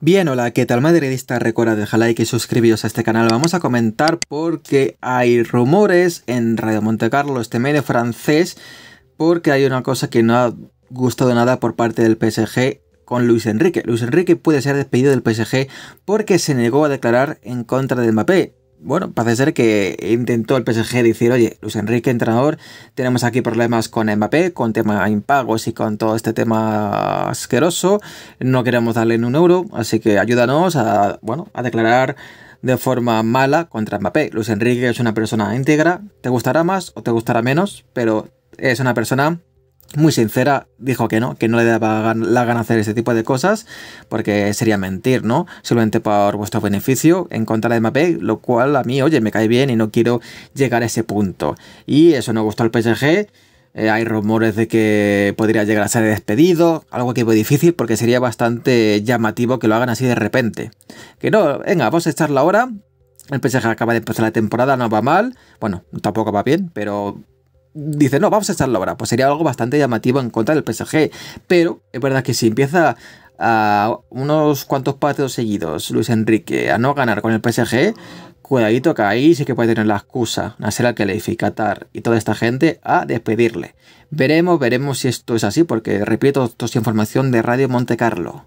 Bien, hola, ¿qué tal madridista? Recuerda dejar like y suscribiros a este canal. Vamos a comentar porque hay rumores en Radio Monte Carlo, este medio francés, porque hay una cosa que no ha gustado nada por parte del PSG con Luis Enrique. Luis Enrique puede ser despedido del PSG porque se negó a declarar en contra del Mbappé bueno, parece ser que intentó el PSG decir, oye, Luis Enrique, entrenador, tenemos aquí problemas con Mbappé, con tema impagos y con todo este tema asqueroso, no queremos darle ni un euro, así que ayúdanos a, bueno, a declarar de forma mala contra Mbappé. Luis Enrique es una persona íntegra, te gustará más o te gustará menos, pero es una persona muy sincera, dijo que no, que no le daba la gana hacer ese tipo de cosas, porque sería mentir, ¿no? Solamente por vuestro beneficio en contra de Mbappé, lo cual a mí, oye, me cae bien y no quiero llegar a ese punto. Y eso no gustó al PSG. Eh, hay rumores de que podría llegar a ser despedido, algo que fue difícil porque sería bastante llamativo que lo hagan así de repente. Que no, venga, vamos a echar la hora. El PSG acaba de empezar la temporada, no va mal. Bueno, tampoco va bien, pero dice, no, vamos a echarlo ahora. Pues sería algo bastante llamativo en contra del PSG. Pero es verdad que si empieza a unos cuantos partidos seguidos Luis Enrique a no ganar con el PSG, cuidadito que ahí sí que puede tener la excusa Nasser al le Qatar y toda esta gente a despedirle. Veremos, veremos si esto es así, porque repito, esto es información de Radio Monte Carlo.